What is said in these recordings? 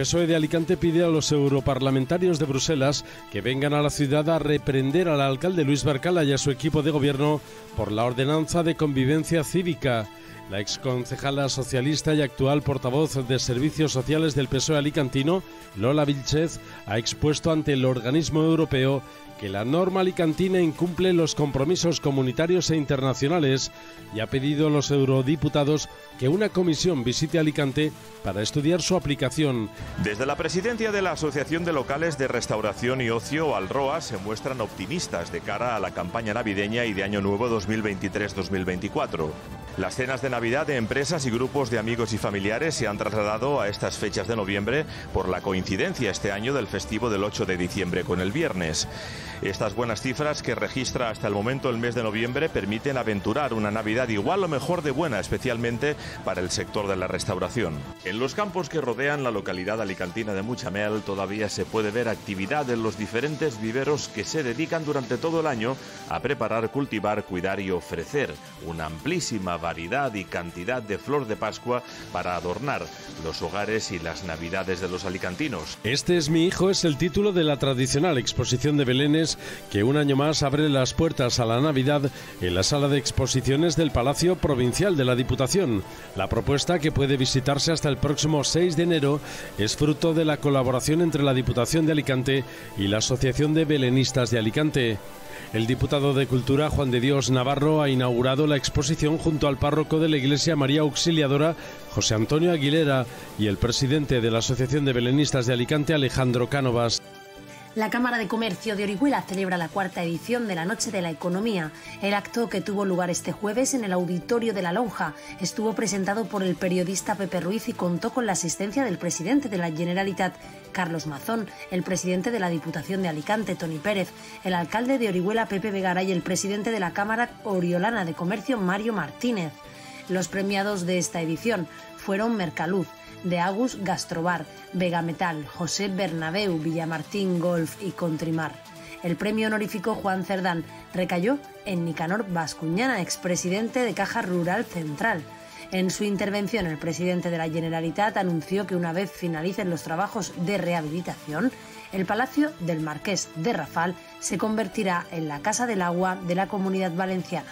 PSOE de Alicante pide a los europarlamentarios de Bruselas que vengan a la ciudad a reprender al alcalde Luis Barcala y a su equipo de gobierno por la ordenanza de convivencia cívica. La exconcejala socialista y actual portavoz de Servicios Sociales del PSOE alicantino, Lola Vilchez, ha expuesto ante el organismo europeo que la norma alicantina incumple los compromisos comunitarios e internacionales y ha pedido a los eurodiputados que una comisión visite Alicante para estudiar su aplicación. Desde la presidencia de la Asociación de Locales de Restauración y Ocio, Alroa, se muestran optimistas de cara a la campaña navideña y de Año Nuevo 2023-2024. Las cenas de Navidad de empresas y grupos de amigos y familiares se han trasladado a estas fechas de noviembre por la coincidencia este año del festivo del 8 de diciembre con el viernes. Estas buenas cifras que registra hasta el momento el mes de noviembre permiten aventurar una Navidad igual o mejor de buena, especialmente para el sector de la restauración. En los campos que rodean la localidad alicantina de Muchamel todavía se puede ver actividad en los diferentes viveros que se dedican durante todo el año a preparar, cultivar, cuidar y ofrecer una amplísima variedad y cantidad de flor de Pascua para adornar los hogares y las navidades de los alicantinos. Este es mi hijo es el título de la tradicional exposición de Belénes que un año más abre las puertas a la Navidad en la sala de exposiciones del Palacio Provincial de la Diputación. La propuesta, que puede visitarse hasta el próximo 6 de enero, es fruto de la colaboración entre la Diputación de Alicante y la Asociación de Belenistas de Alicante. El diputado de Cultura Juan de Dios Navarro ha inaugurado la exposición junto al párroco de la Iglesia María Auxiliadora José Antonio Aguilera y el presidente de la Asociación de Belenistas de Alicante Alejandro Cánovas. La Cámara de Comercio de Orihuela celebra la cuarta edición de la Noche de la Economía. El acto que tuvo lugar este jueves en el auditorio de La Lonja estuvo presentado por el periodista Pepe Ruiz y contó con la asistencia del presidente de la Generalitat, Carlos Mazón, el presidente de la Diputación de Alicante, Tony Pérez, el alcalde de Orihuela, Pepe Vegara, y el presidente de la Cámara Oriolana de Comercio, Mario Martínez. Los premiados de esta edición fueron Mercaluz, de Agus Gastrobar, Vega Metal, José Bernabeu, Villamartín Golf y Contrimar. El premio honorífico Juan Cerdán recayó en Nicanor ex expresidente de Caja Rural Central. En su intervención, el presidente de la Generalitat anunció que una vez finalicen los trabajos de rehabilitación, el Palacio del Marqués de Rafal se convertirá en la Casa del Agua de la Comunidad Valenciana.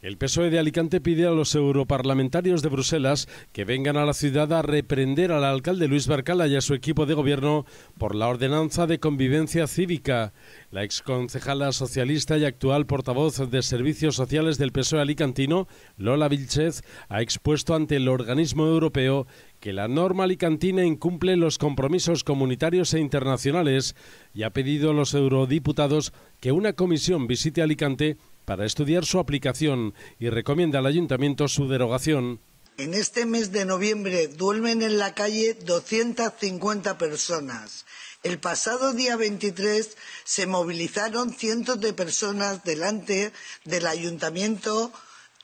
El PSOE de Alicante pide a los europarlamentarios de Bruselas que vengan a la ciudad a reprender al alcalde Luis Barcala y a su equipo de gobierno por la ordenanza de convivencia cívica. La exconcejala socialista y actual portavoz de Servicios Sociales del PSOE alicantino, Lola Vilchez, ha expuesto ante el organismo europeo que la norma alicantina incumple los compromisos comunitarios e internacionales y ha pedido a los eurodiputados que una comisión visite Alicante para estudiar su aplicación y recomienda al ayuntamiento su derogación. En este mes de noviembre duermen en la calle 250 personas. El pasado día 23 se movilizaron cientos de personas delante del ayuntamiento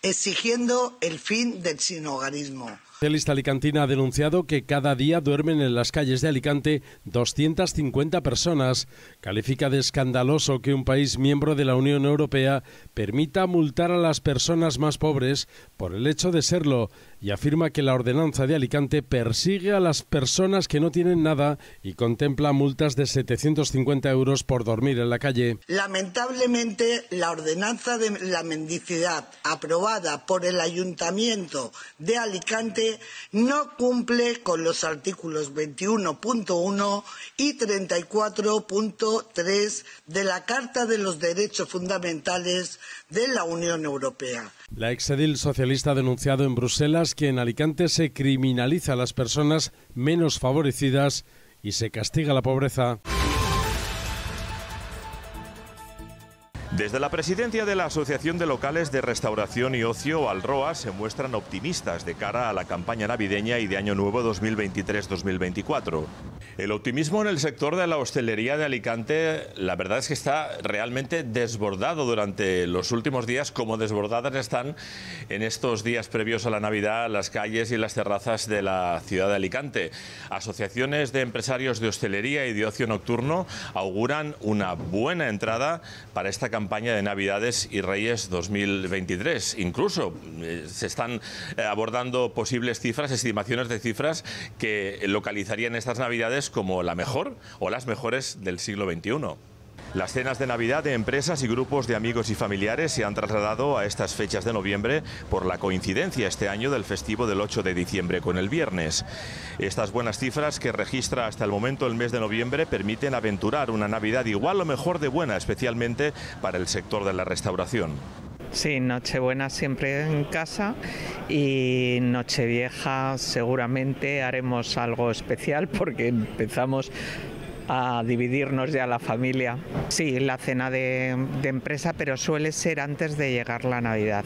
exigiendo el fin del sinhogarismo. Socialista Alicantina ha denunciado que cada día duermen en las calles de Alicante 250 personas. Califica de escandaloso que un país miembro de la Unión Europea permita multar a las personas más pobres por el hecho de serlo y afirma que la ordenanza de Alicante persigue a las personas que no tienen nada y contempla multas de 750 euros por dormir en la calle. Lamentablemente, la ordenanza de la mendicidad aprobada por el Ayuntamiento de Alicante no cumple con los artículos 21.1 y 34.3 de la Carta de los Derechos Fundamentales de la Unión Europea. La exedil socialista ha denunciado en Bruselas que en Alicante se criminaliza a las personas menos favorecidas y se castiga la pobreza. Desde la presidencia de la Asociación de Locales de Restauración y Ocio, Alroa, se muestran optimistas de cara a la campaña navideña y de Año Nuevo 2023-2024. El optimismo en el sector de la hostelería de Alicante, la verdad es que está realmente desbordado durante los últimos días, como desbordadas están en estos días previos a la Navidad las calles y las terrazas de la ciudad de Alicante. Asociaciones de empresarios de hostelería y de ocio nocturno auguran una buena entrada para esta campaña de Navidades y Reyes 2023. Incluso eh, se están eh, abordando posibles cifras, estimaciones de cifras que localizarían estas Navidades como la mejor o las mejores del siglo XXI. Las cenas de Navidad de empresas y grupos de amigos y familiares se han trasladado a estas fechas de noviembre por la coincidencia este año del festivo del 8 de diciembre con el viernes. Estas buenas cifras que registra hasta el momento el mes de noviembre permiten aventurar una Navidad igual o mejor de buena, especialmente para el sector de la restauración. Sí, Nochebuena siempre en casa y Nochevieja seguramente haremos algo especial porque empezamos a dividirnos ya la familia. Sí, la cena de, empresa, pero suele ser antes de llegar la Navidad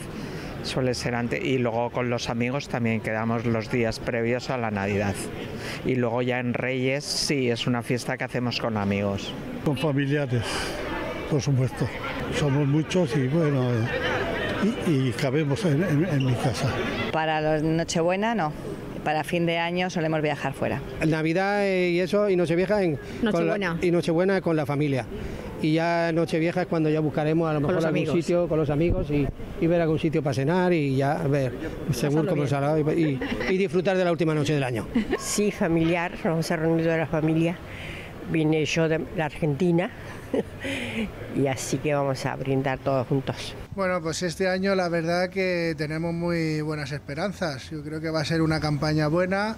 suele ser antes y luego con los amigos también quedamos los días previos a la Navidad. Y luego ya en Reyes sí, es una fiesta que hacemos con amigos. Con familiares, por supuesto. Somos muchos y bueno, y, cabemos en, mi casa. Para la Nochebuena no para fin de año solemos viajar fuera. Navidad eh, y eso, y Nochevieja en, Nochebuena. y Nochebuena con la familia. Y ya Nochevieja es cuando ya buscaremos a lo mejor algún sitio con los amigos y, ver algún sitio para cenar y ya ver, pues según cómo salado y, disfrutar de la última noche del año. Sí, familiar, vamos a reunir de la familia. Vine yo de la Argentina, y así que vamos a brindar todos juntos. Bueno, pues este año la verdad que tenemos muy buenas esperanzas. Yo creo que va a ser una campaña buena.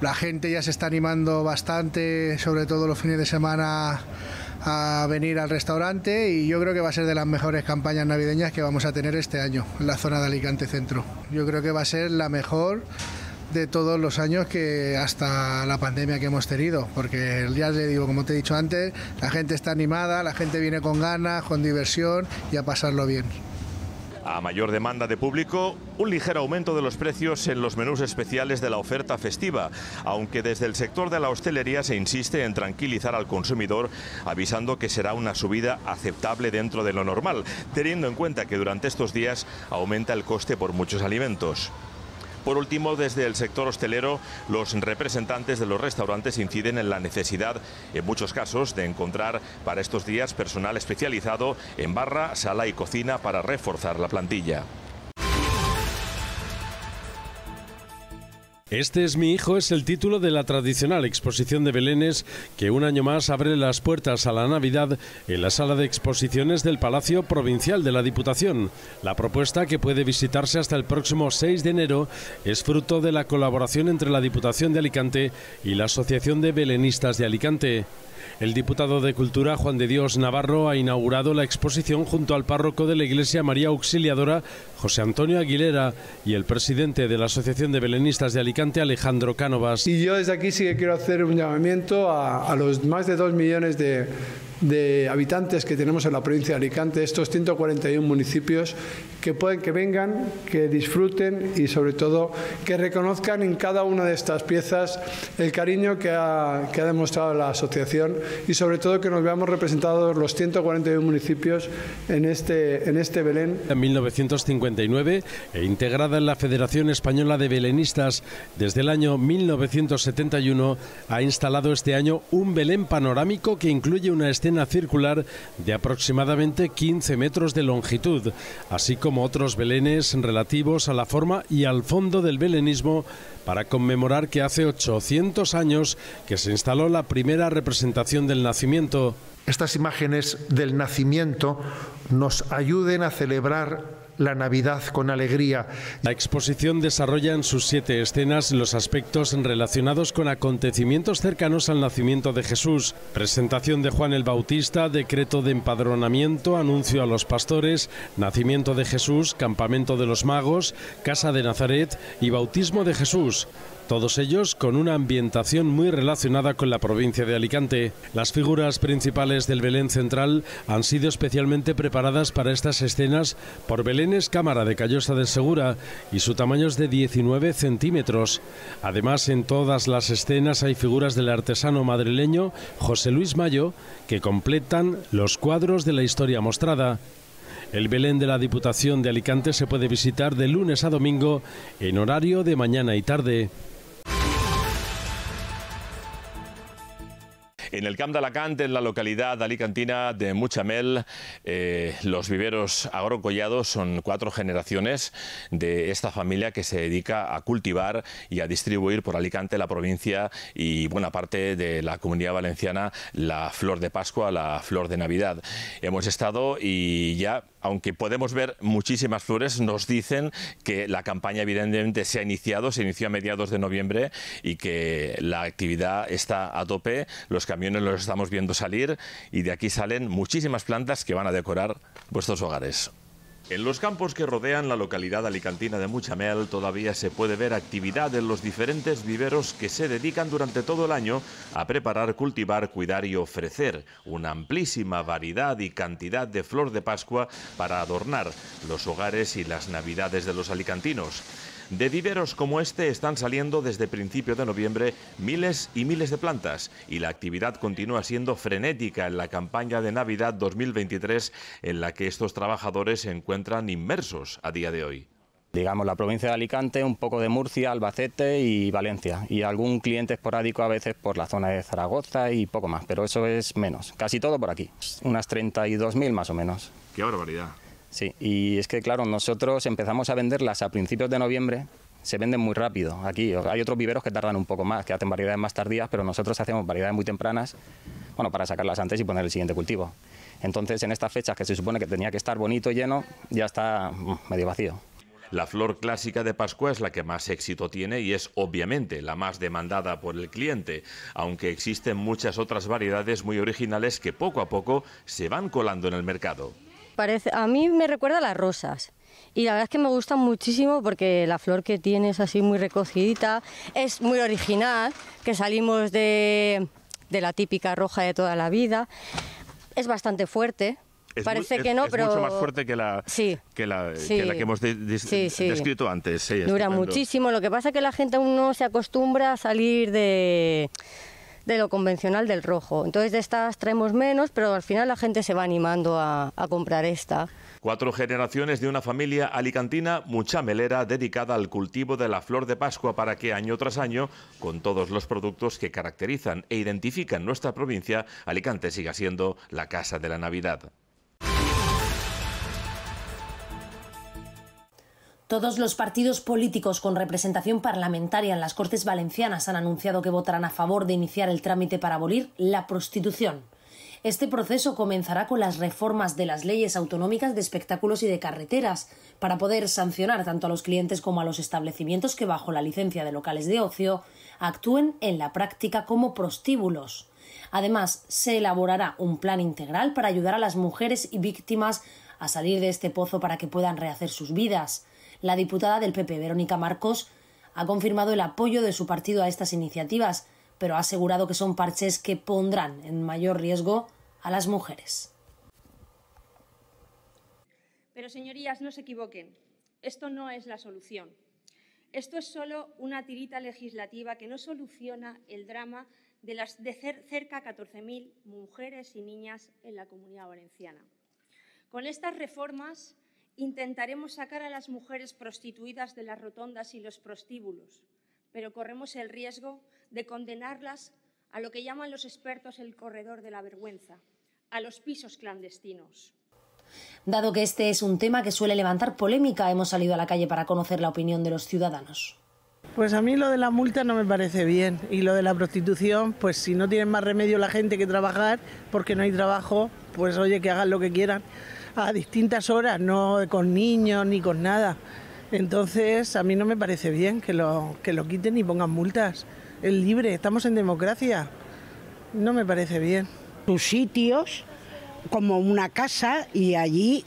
La gente ya se está animando bastante, sobre todo los fines de semana, a venir al restaurante y yo creo que va a ser de las mejores campañas navideñas que vamos a tener este año en la zona de Alicante Centro. Yo creo que va a ser la mejor de todos los años que hasta la pandemia que hemos tenido, porque ya le digo, como te he dicho antes, la gente está animada, la gente viene con ganas, con diversión y a pasarlo bien. A mayor demanda de público, un ligero aumento de los precios en los menús especiales de la oferta festiva, aunque desde el sector de la hostelería se insiste en tranquilizar al consumidor, avisando que será una subida aceptable dentro de lo normal, teniendo en cuenta que durante estos días aumenta el coste por muchos alimentos. Por último, desde el sector hostelero, los representantes de los restaurantes inciden en la necesidad, en muchos casos, de encontrar para estos días personal especializado en barra, sala y cocina para reforzar la plantilla. Este es mi hijo es el título de la tradicional exposición de belenes que un año más abre las puertas a la Navidad en la sala de exposiciones del Palacio Provincial de la Diputación. La propuesta que puede visitarse hasta el próximo 6 de enero es fruto de la colaboración entre la Diputación de Alicante y la Asociación de Belenistas de Alicante. El diputado de Cultura, Juan de Dios Navarro, ha inaugurado la exposición junto al párroco de la Iglesia María Auxiliadora, José Antonio Aguilera, y el presidente de la Asociación de Belenistas de Alicante, Alejandro Cánovas. Y yo desde aquí sí que quiero hacer un llamamiento a, a los más de dos millones de de habitantes que tenemos en la provincia de Alicante, estos 141 municipios, que pueden que vengan, que disfruten y sobre todo que reconozcan en cada una de estas piezas el cariño que ha, que ha demostrado la asociación y sobre todo que nos veamos representados los 141 municipios en este, en este Belén. En 1959, e integrada en la Federación Española de Belenistas desde el año 1971, ha instalado este año un Belén panorámico que incluye una circular de aproximadamente 15 metros de longitud, así como otros belenes relativos a la forma y al fondo del belenismo para conmemorar que hace 800 años que se instaló la primera representación del nacimiento. Estas imágenes del nacimiento nos ayuden a celebrar la Navidad con alegría. La exposición desarrolla en sus siete escenas los aspectos relacionados con acontecimientos cercanos al nacimiento de Jesús, presentación de Juan el Bautista, decreto de empadronamiento, anuncio a los pastores, nacimiento de Jesús, campamento de los magos, casa de Nazaret y bautismo de Jesús todos ellos con una ambientación muy relacionada con la provincia de Alicante. Las figuras principales del Belén Central han sido especialmente preparadas para estas escenas por Belénes Cámara de Callosa de Segura y su tamaño es de 19 centímetros. Además, en todas las escenas hay figuras del artesano madrileño José Luis Mayo que completan los cuadros de la historia mostrada. El Belén de la Diputación de Alicante se puede visitar de lunes a domingo en horario de mañana y tarde. En el Camp de Alacant, en la localidad alicantina de Muchamel, eh, los viveros agrocollados son cuatro generaciones de esta familia que se dedica a cultivar y a distribuir por Alicante, la provincia y buena parte de la comunidad valenciana la flor de Pascua, la flor de Navidad. Hemos estado y ya aunque podemos ver muchísimas flores, nos dicen que la campaña evidentemente se ha iniciado, se inició a mediados de noviembre y que la actividad está a tope, los los estamos viendo salir y de aquí salen muchísimas plantas que van a decorar vuestros hogares. En los campos que rodean la localidad alicantina de Muchamel todavía se puede ver actividad en los diferentes viveros que se dedican durante todo el año a preparar, cultivar, cuidar y ofrecer una amplísima variedad y cantidad de flor de Pascua para adornar los hogares y las navidades de los alicantinos. De viveros como este están saliendo desde principio de noviembre miles y miles de plantas y la actividad continúa siendo frenética en la campaña de Navidad 2023 en la que estos trabajadores se encuentran inmersos a día de hoy digamos, la provincia de Alicante, un poco de Murcia, Albacete y Valencia, y algún cliente esporádico a veces por la zona de Zaragoza y poco más, pero eso es menos, casi todo por aquí, unas 32.000 más o menos. ¡Qué barbaridad! Sí, y es que claro, nosotros empezamos a venderlas a principios de noviembre, se venden muy rápido aquí. Hay otros viveros que tardan un poco más, que hacen variedades más tardías, pero nosotros hacemos variedades muy tempranas, bueno, para sacarlas antes y poner el siguiente cultivo. Entonces, en estas fechas que se supone que tenía que estar bonito, y lleno, ya está mm, medio vacío. La flor clásica de Pascua es la que más éxito tiene y es obviamente la más demandada por el cliente, aunque existen muchas otras variedades muy originales que poco a poco se van colando en el mercado a mí me recuerda las rosas. Y la verdad es que me gustan muchísimo porque la flor que tiene es así muy recogida, es muy original, que salimos de, la típica roja de toda la vida. Es bastante fuerte, Parece que no, no, es pero. mucho más fuerte que la, que, hemos descrito antes. Dura muchísimo. Lo que pasa es que la gente aún no se acostumbra a salir de, de lo convencional del rojo. Entonces de estas traemos menos, pero al final la gente se va animando a, comprar esta. Cuatro generaciones de una familia alicantina muchamelera dedicada al cultivo de la flor de Pascua para que año tras año, con todos los productos que caracterizan e identifican nuestra provincia, Alicante siga siendo la casa de la Navidad. Todos los partidos políticos con representación parlamentaria en las Cortes Valencianas han anunciado que votarán a favor de iniciar el trámite para abolir la prostitución. Este proceso comenzará con las reformas de las leyes autonómicas de espectáculos y de carreteras, para poder sancionar tanto a los clientes como a los establecimientos que, bajo la licencia de locales de ocio, actúen en la práctica como prostíbulos. Además, se elaborará un plan integral para ayudar a las mujeres y víctimas a salir de este pozo para que puedan rehacer sus vidas. La diputada del PP, Verónica Marcos, ha confirmado el apoyo de su partido a estas iniciativas, pero ha asegurado que son parches que pondrán en mayor riesgo a las mujeres. Pero, señorías, no se equivoquen. Esto no es la solución. Esto es solo una tirita legislativa que no soluciona el drama de las de cerca 14.000 mujeres y niñas en la comunidad valenciana. Con estas reformas Intentaremos sacar a las mujeres prostituidas de las rotondas y los prostíbulos, pero corremos el riesgo de condenarlas a lo que llaman los expertos el corredor de la vergüenza, a los pisos clandestinos. Dado que este es un tema que suele levantar polémica, hemos salido a la calle para conocer la opinión de los ciudadanos. Pues a mí lo de la multa no me parece bien y lo de la prostitución, pues si no tienen más remedio la gente que trabajar porque no hay trabajo, pues oye que hagan lo que quieran a distintas horas, no con niños ni con nada. Entonces, a mí no me parece bien que lo, lo quiten y pongan multas. Es libre, estamos en democracia. No me parece bien. Tus sitios, como una casa, y allí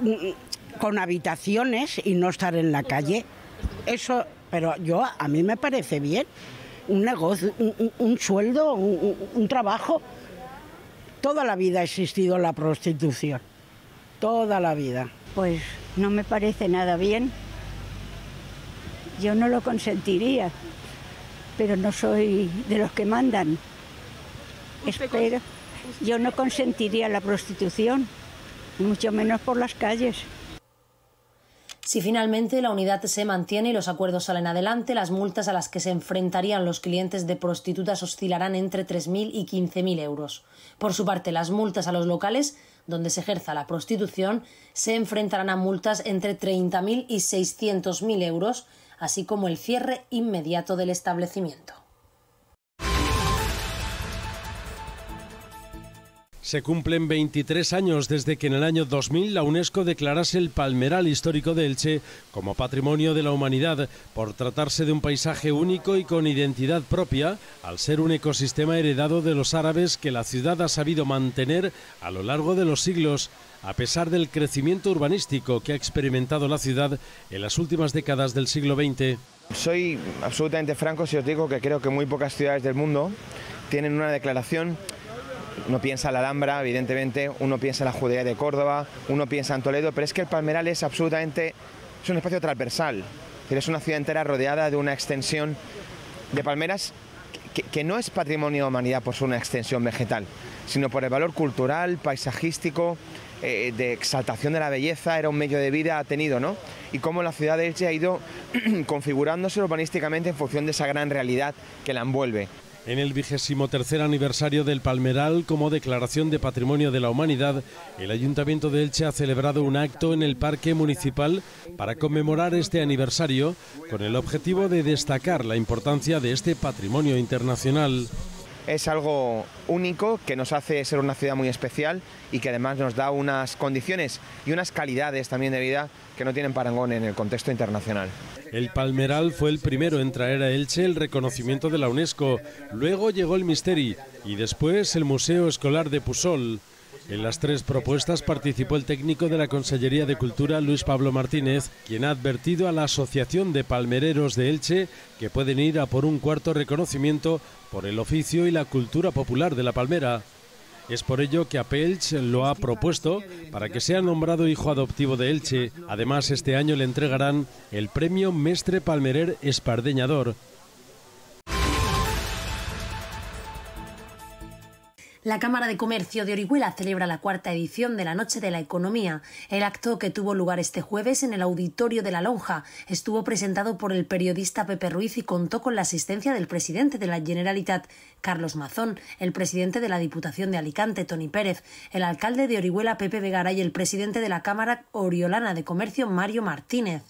mm, con habitaciones y no estar en la calle. Eso, pero yo, a mí me parece bien. Un negocio, un, sueldo, un trabajo. Toda la vida ha existido la prostitución, toda la vida. Pues no me parece nada bien. Yo no lo consentiría, pero no soy de los que mandan. Espero. Yo no consentiría la prostitución, mucho menos por las calles. Si finalmente la unidad se mantiene y los acuerdos salen adelante, las multas a las que se enfrentarían los clientes de prostitutas oscilarán entre 3.000 y 15.000 euros. Por su parte, las multas a los locales donde se ejerza la prostitución se enfrentarán a multas entre 30.000 y 600.000 euros, así como el cierre inmediato del establecimiento. Se cumplen 23 años desde que en el año 2000 la UNESCO declarase el Palmeral Histórico de Elche como Patrimonio de la Humanidad por tratarse de un paisaje único y con identidad propia, al ser un ecosistema heredado de los árabes que la ciudad ha sabido mantener a lo largo de los siglos. A pesar del crecimiento urbanístico que ha experimentado la ciudad en las últimas décadas del siglo XX. Soy absolutamente franco si os digo que creo que muy pocas ciudades del mundo tienen una declaración uno piensa en la Alhambra, evidentemente, uno piensa en la Judea de Córdoba, uno piensa en Toledo, pero es que el Palmeral es absolutamente, es un espacio transversal, es una ciudad entera rodeada de una extensión de palmeras que, no es patrimonio de humanidad por su una extensión vegetal, sino por el valor cultural, paisajístico, eh, de exaltación de la belleza, era un medio de vida ha tenido, ¿no? Y cómo la ciudad de Elche ha ido configurándose urbanísticamente en función de esa gran realidad que la envuelve en el vigésimo tercer aniversario del Palmeral como declaración de Patrimonio de la Humanidad, el Ayuntamiento de Elche ha celebrado un acto en el Parque Municipal para conmemorar este aniversario con el objetivo de destacar la importancia de este patrimonio internacional es algo único que nos hace ser una ciudad muy especial y que además nos da unas condiciones y unas calidades también de vida que no tienen parangón en el contexto internacional. El Palmeral fue el primero en traer a Elche el reconocimiento de la UNESCO, luego llegó el Misteri y después el Museo Escolar de Pusol. En las tres propuestas participó el técnico de la Consellería de Cultura, Luis Pablo Martínez, quien ha advertido a la Asociación de Palmereros de Elche que pueden ir a por un cuarto reconocimiento por el oficio y la cultura popular de la palmera. Es por ello que Apelch lo ha propuesto para que sea nombrado hijo adoptivo de Elche. Además, este año le entregarán el premio Mestre Palmerer Espardeñador, La Cámara de Comercio de Orihuela celebra la cuarta edición de la Noche de la Economía. El acto que tuvo lugar este jueves en el auditorio de la Lonja estuvo presentado por el periodista Pepe Ruiz y contó con la asistencia del presidente de la Generalitat, Carlos Mazón, el presidente de la Diputación de Alicante, Tony Pérez, el alcalde de Orihuela, Pepe Vegara, y el presidente de la Cámara Oriolana de Comercio, Mario Martínez.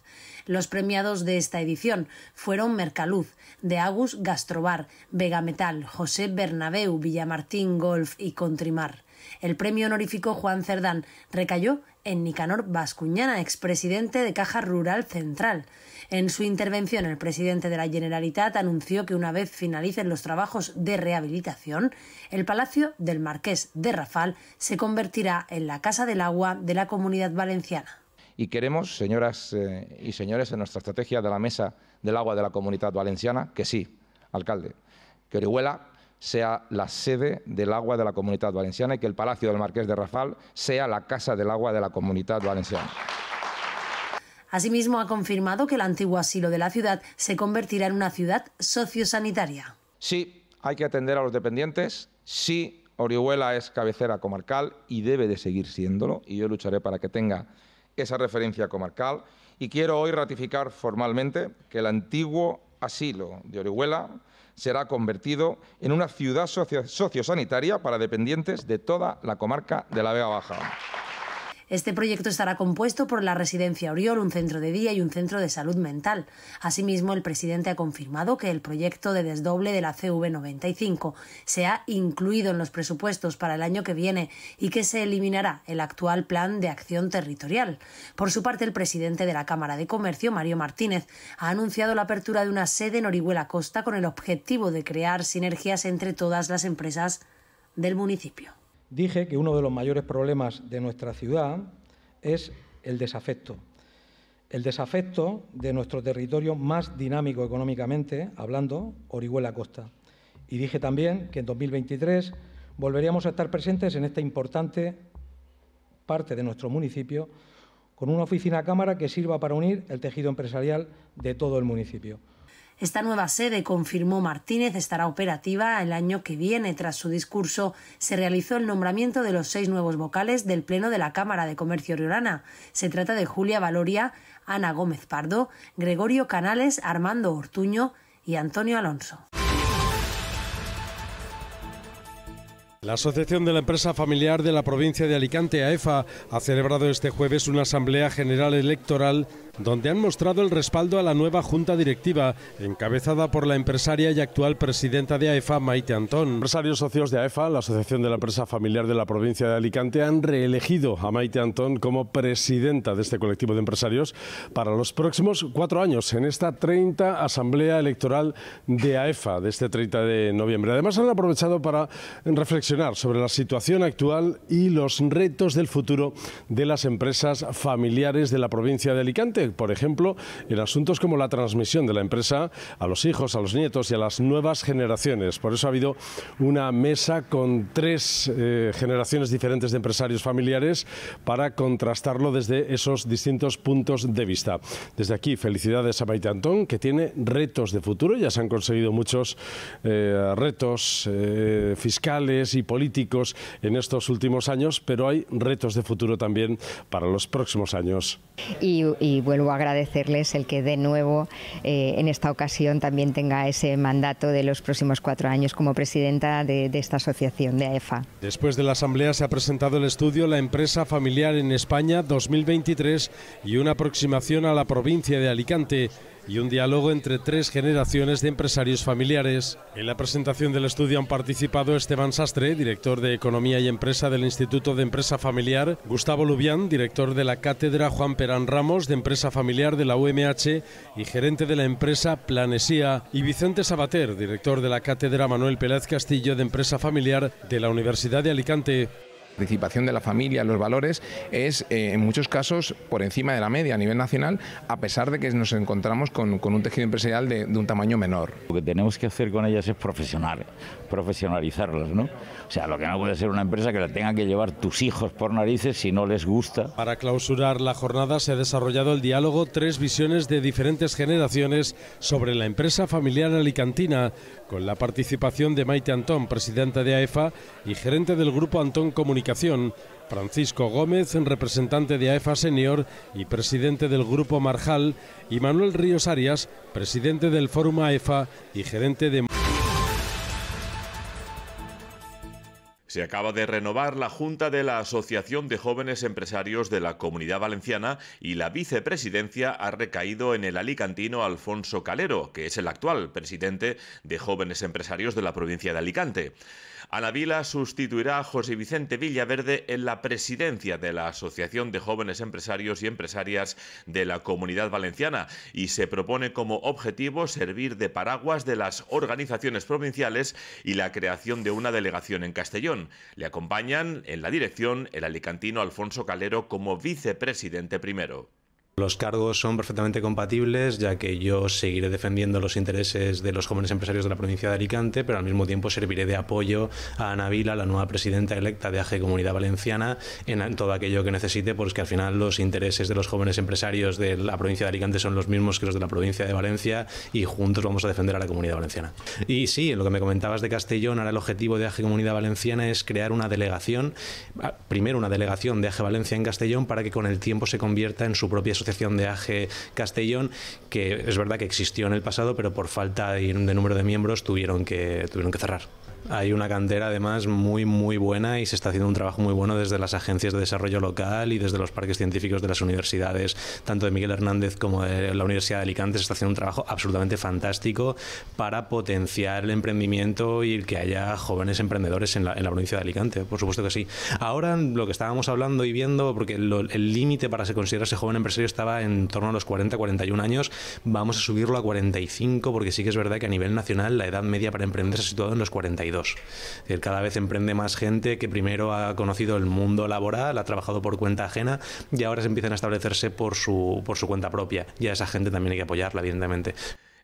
Los premiados de esta edición fueron Mercaluz, De Agus Gastrobar, Vega Metal, José Bernabeu, Villamartín Golf y Contrimar. El premio honorífico Juan Cerdán recayó en Nicanor Bascuñana, expresidente de Caja Rural Central. En su intervención, el presidente de la Generalitat anunció que una vez finalicen los trabajos de rehabilitación, el Palacio del Marqués de Rafal se convertirá en la Casa del Agua de la Comunidad Valenciana. Y queremos, señoras eh, y señores, en nuestra estrategia de la mesa del agua de la comunidad valenciana, que sí, alcalde, que Orihuela sea la sede del agua de la comunidad valenciana y que el Palacio del Marqués de Rafal sea la casa del agua de la comunidad valenciana. Asimismo, ha confirmado que el antiguo asilo de la ciudad se convertirá en una ciudad sociosanitaria. Sí, hay que atender a los dependientes. Sí, Orihuela es cabecera comarcal y debe de seguir siéndolo. Y yo lucharé para que tenga esa referencia comarcal y quiero hoy ratificar formalmente que el antiguo asilo de Orihuela será convertido en una ciudad sociosanitaria para dependientes de toda la comarca de la Vega Baja. Este proyecto estará compuesto por la Residencia Oriol, un centro de día y un centro de salud mental. Asimismo, el presidente ha confirmado que el proyecto de desdoble de la CV95 se ha incluido en los presupuestos para el año que viene y que se eliminará el actual plan de acción territorial. Por su parte, el presidente de la Cámara de Comercio, Mario Martínez, ha anunciado la apertura de una sede en Orihuela Costa con el objetivo de crear sinergias entre todas las empresas del municipio dije que uno de los mayores problemas de nuestra ciudad es el desafecto. El desafecto de nuestro territorio más dinámico económicamente, hablando, Orihuela Costa. Y dije también que en 2023 volveríamos a estar presentes en esta importante parte de nuestro municipio con una oficina cámara que sirva para unir el tejido empresarial de todo el municipio. Esta nueva sede, confirmó Martínez, estará operativa el año que viene. Tras su discurso, se realizó el nombramiento de los seis nuevos vocales del Pleno de la Cámara de Comercio Riorana. Se trata de Julia Valoria, Ana Gómez Pardo, Gregorio Canales, Armando Ortuño y Antonio Alonso. La Asociación de la Empresa Familiar de la provincia de Alicante, AEFA, e ha celebrado este jueves una asamblea general electoral donde han mostrado el respaldo a la nueva junta directiva, encabezada por la empresaria y actual presidenta de AEFA, Maite Antón. Empresarios socios de AEFA, la Asociación de la Empresa Familiar de la provincia de Alicante, han reelegido a Maite Antón como presidenta de este colectivo de empresarios para los próximos cuatro años, en esta 30 Asamblea Electoral de AEFA, de este 30 de noviembre. Además, han aprovechado para reflexionar sobre la situación actual y los retos del futuro de las empresas familiares de la provincia de Alicante por ejemplo, en asuntos como la transmisión de la empresa a los hijos, a los nietos y a las nuevas generaciones. Por eso ha habido una mesa con tres eh, generaciones diferentes de empresarios familiares para contrastarlo desde esos distintos puntos de vista. Desde aquí, felicidades a Maite Antón que tiene retos de futuro. Ya se han conseguido muchos eh, retos eh, fiscales y políticos en estos últimos años, pero hay retos de futuro también para los próximos años. y bueno, vuelvo a agradecerles el que de nuevo eh, en esta ocasión también tenga ese mandato de los próximos cuatro años como presidenta de esta asociación de AEFA. Después de la asamblea se ha presentado el estudio La empresa familiar en España 2023 y una aproximación a la provincia de Alicante y un diálogo entre tres generaciones de empresarios familiares. En la presentación del estudio han participado Esteban Sastre, director de Economía y Empresa del Instituto de Empresa Familiar, Gustavo Lubián, director de la Cátedra Juan Perán Ramos de Empresa Familiar de la UMH y gerente de la empresa Planesía, y Vicente Sabater, director de la Cátedra Manuel Pérez Castillo de Empresa Familiar de la Universidad de Alicante participación de la familia, los valores, es eh, en muchos casos por encima de la media a nivel nacional, a pesar de que nos encontramos con, un tejido empresarial de, de un tamaño menor. Lo que tenemos que hacer con ellas es profesional, profesionalizarlas, ¿no? O sea, lo que no puede ser una empresa que la tengan que llevar tus hijos por narices si no les gusta. Para clausurar la jornada se ha desarrollado el diálogo Tres visiones de diferentes generaciones sobre la empresa familiar alicantina, con la participación de Maite Antón, presidenta de AEFA e y gerente del grupo Antón Comunicación, Francisco Gómez, representante de AEFA e Senior y presidente del Grupo Marjal, y Manuel Ríos Arias, presidente del Fórum AEFA e y gerente de... Se acaba de renovar la Junta de la Asociación de Jóvenes Empresarios de la Comunidad Valenciana y la vicepresidencia ha recaído en el alicantino Alfonso Calero, que es el actual presidente de Jóvenes Empresarios de la provincia de Alicante. Ana Vila sustituirá a José Vicente Villaverde en la presidencia de la Asociación de Jóvenes Empresarios y Empresarias de la Comunidad Valenciana y se propone como objetivo servir de paraguas de las organizaciones provinciales y la creación de una delegación en Castellón. Le acompañan en la dirección el alicantino Alfonso Calero como vicepresidente primero. Los cargos son perfectamente compatibles, ya que yo seguiré defendiendo los intereses de los jóvenes empresarios de la provincia de Alicante, pero al mismo tiempo serviré de apoyo a Ana Vila, la nueva presidenta electa de AG Comunidad Valenciana, en todo aquello que necesite, porque al final los intereses de los jóvenes empresarios de la provincia de Alicante son los mismos que los de la provincia de Valencia y juntos vamos a defender a la comunidad valenciana. Y sí, en lo que me comentabas de Castellón, ahora el objetivo de AG Comunidad Valenciana es crear una delegación, primero una delegación de AG Valencia en Castellón para que con el tiempo se convierta en su propia asociación de AGE Castellón, que es verdad que existió en el pasado, pero por falta de número de miembros tuvieron que, tuvieron que cerrar. Hay una cantera además muy, muy buena y se está haciendo un trabajo muy bueno desde las agencias de desarrollo local y desde los parques científicos de las universidades, tanto de Miguel Hernández como de la Universidad de Alicante, se está haciendo un trabajo absolutamente fantástico para potenciar el emprendimiento y que haya jóvenes emprendedores en la, provincia de Alicante, por supuesto que sí. Ahora lo que estábamos hablando y viendo, porque el límite para se ese joven empresario estaba en torno a los 40-41 años, vamos a subirlo a 45 porque sí que es verdad que a nivel nacional la edad media para emprender se ha situado en los 42 eh, cada vez emprende más gente que primero ha conocido el mundo laboral, ha trabajado por cuenta ajena y ahora se empiezan a establecerse por su, por su cuenta propia. Y a esa gente también hay que apoyarla, evidentemente.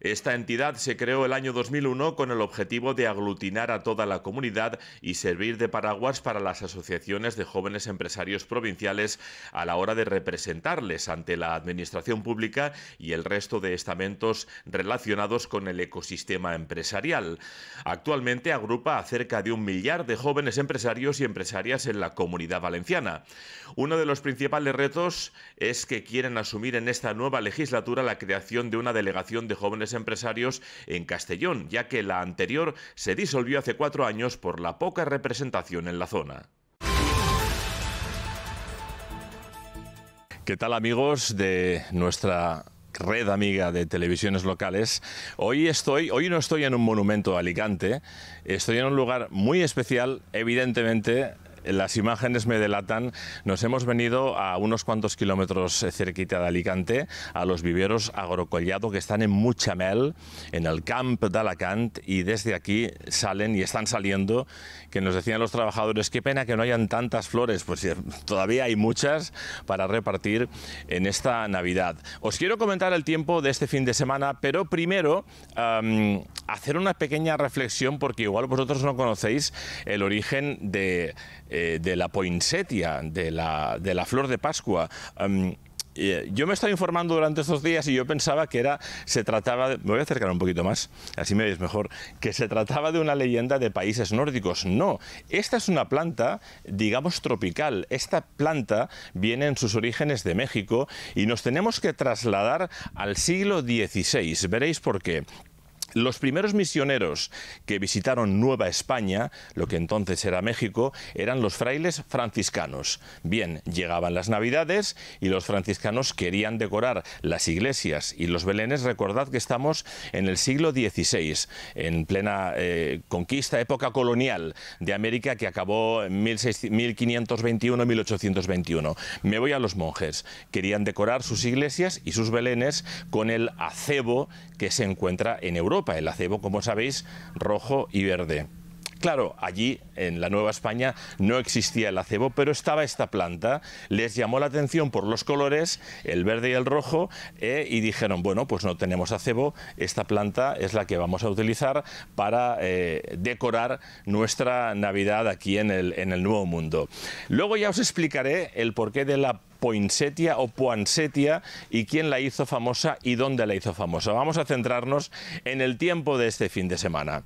Esta entidad se creó el año 2001 con el objetivo de aglutinar a toda la comunidad y servir de paraguas para las asociaciones de jóvenes empresarios provinciales a la hora de representarles ante la administración pública y el resto de estamentos relacionados con el ecosistema empresarial. Actualmente agrupa a cerca de un millar de jóvenes empresarios y empresarias en la comunidad valenciana. Uno de los principales retos es que quieren asumir en esta nueva legislatura la creación de una delegación de jóvenes Empresarios en Castellón, ya que la anterior se disolvió hace cuatro años por la poca representación en la zona. ¿Qué tal amigos de nuestra red amiga de televisiones locales. Hoy estoy, hoy no estoy en un monumento de Alicante, estoy en un lugar muy especial, evidentemente las imágenes me delatan, nos hemos venido a unos cuantos kilómetros eh, cerquita de Alicante, a los viveros Agrocollado que están en Muchamel, en el Camp d'Alacant, y desde aquí salen y están saliendo que nos decían los trabajadores, qué pena que no hayan tantas flores, pues eh, todavía hay muchas para repartir en esta Navidad. Os quiero comentar el tiempo de este fin de semana, pero primero hacer una pequeña reflexión porque igual vosotros no conocéis el origen de, eh, de la poinsettia, de la, de la flor de Pascua. Eh, yo me he estado informando durante estos días y yo pensaba que era, se trataba, me voy a acercar un poquito más, así me veis mejor, que se trataba de una leyenda de países nórdicos. No, esta es una planta, digamos, tropical. Esta planta viene en sus orígenes de México y nos tenemos que trasladar al siglo XVI. Veréis por qué. Los primeros misioneros que visitaron Nueva España, lo que entonces era México, eran los frailes franciscanos. Bien, llegaban las Navidades y los franciscanos querían decorar las iglesias y los belenes. Recordad que estamos en el siglo XVI, en plena eh, conquista, época colonial de América que acabó en 1521-1821. Me voy a los monjes. Querían decorar sus iglesias y sus belenes con el acebo que se encuentra en Europa el acebo, como sabéis, rojo y verde. Claro, allí en la Nueva España no existía el acebo, pero estaba esta planta. Les llamó la atención por los colores, el verde y el rojo, eh, y dijeron, bueno, pues no tenemos acebo, esta planta es la que vamos a utilizar para eh, decorar nuestra Navidad aquí en el, en el Nuevo Mundo. Luego ya os explicaré el porqué de la poinsettia o poinsettia y quién la hizo famosa y dónde la hizo famosa. Vamos a centrarnos en el tiempo de este fin de semana.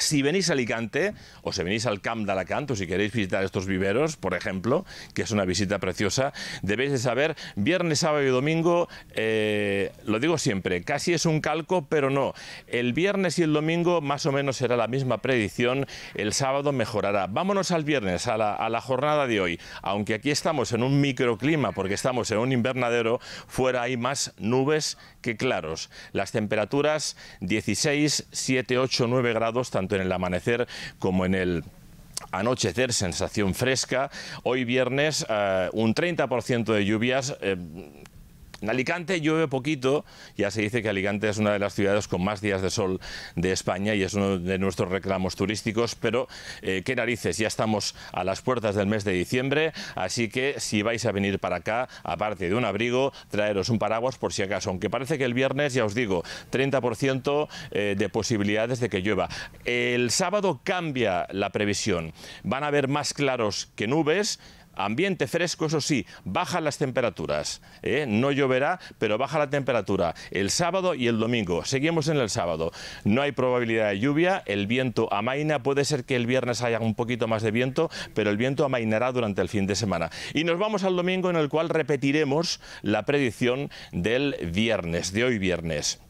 Si venís a Alicante, o si venís al Camp de o si queréis visitar estos viveros, por ejemplo, que es una visita preciosa, debéis de saber, viernes, sábado y domingo, eh, lo digo siempre, casi es un calco, pero no. El viernes y el domingo más o menos será la misma predicción, el sábado mejorará. Vámonos al viernes, a la jornada de hoy. Aunque aquí estamos en un microclima, porque estamos en un invernadero, fuera hay más nubes que claros. Las temperaturas 16, 7, 8, 9 grados, tanto en el amanecer como en el anochecer, sensación fresca. Hoy viernes eh, un 30% de lluvias. Eh, en Alicante llueve poquito, ya se dice que Alicante es una de las ciudades con más días de sol de España y es uno de nuestros reclamos turísticos, pero eh, qué narices, ya estamos a las puertas del mes de diciembre, así que si vais a venir para acá, aparte de un abrigo, traeros un paraguas por si acaso, aunque parece que el viernes, ya os digo, 30% eh, de posibilidades de que llueva. El sábado cambia la previsión, van a haber más claros que nubes, Ambiente fresco, eso sí, bajan las temperaturas. ¿eh? No lloverá, pero baja la temperatura el sábado y el domingo. Seguimos en el sábado. No hay probabilidad de lluvia, el viento amaina, puede ser que el viernes haya un poquito más de viento, pero el viento amainará durante el fin de semana. Y nos vamos al domingo en el cual repetiremos la predicción del viernes, de hoy viernes.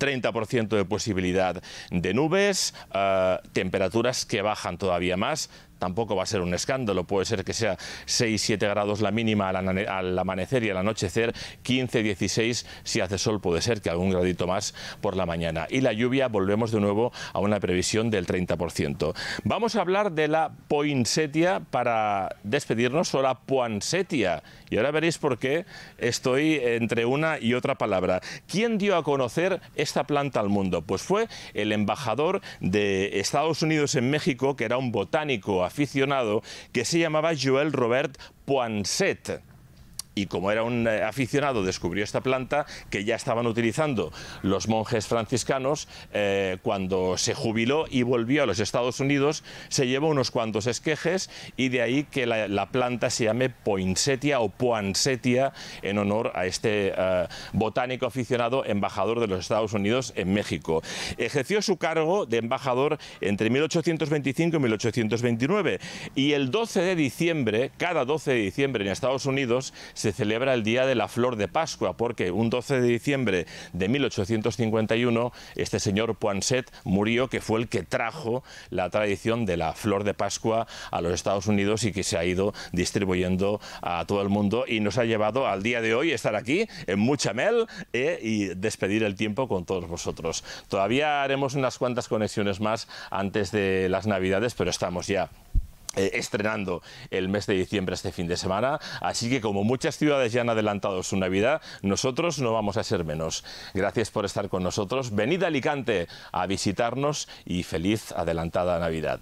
30% de posibilidad de nubes, ah, temperaturas que bajan todavía más, tampoco va a ser un escándalo. Puede ser que sea 6-7 grados la mínima al, amanecer y al anochecer, 15-16 si hace sol, puede ser que algún gradito más por la mañana. Y la lluvia volvemos de nuevo a una previsión del 30%. Vamos a hablar de la poinsettia para despedirnos o la poinsettia. Y ahora veréis por qué estoy entre una y otra palabra. ¿Quién dio a conocer esta planta al mundo? Pues fue el embajador de Estados Unidos en México, que era un botánico aficionado que se llamaba Joel Robert Poinsett y como era un eh, aficionado descubrió esta planta que ya estaban utilizando los monjes franciscanos eh, cuando se jubiló y volvió a los Estados Unidos se llevó unos cuantos esquejes y de ahí que la, planta se llame poinsettia o Poinsetia. en honor a este eh, botánico aficionado embajador de los Estados Unidos en México. Ejerció su cargo de embajador entre 1825 y 1829 y el 12 de diciembre, cada 12 de diciembre en Estados Unidos se celebra el Día de la Flor de Pascua, porque un 12 de diciembre de 1851 este señor Poinsett murió, que fue el que trajo la tradición de la Flor de Pascua a los Estados Unidos y que se ha ido distribuyendo a todo el mundo y nos ha llevado al día de hoy estar aquí en Muchamel eh, y despedir el tiempo con todos vosotros. Todavía haremos unas cuantas conexiones más antes de las Navidades, pero estamos ya eh, estrenando el mes de diciembre este fin de semana. Así que como muchas ciudades ya han adelantado su Navidad, nosotros no vamos a ser menos. Gracias por estar con nosotros. Venid a Alicante a visitarnos y feliz adelantada Navidad.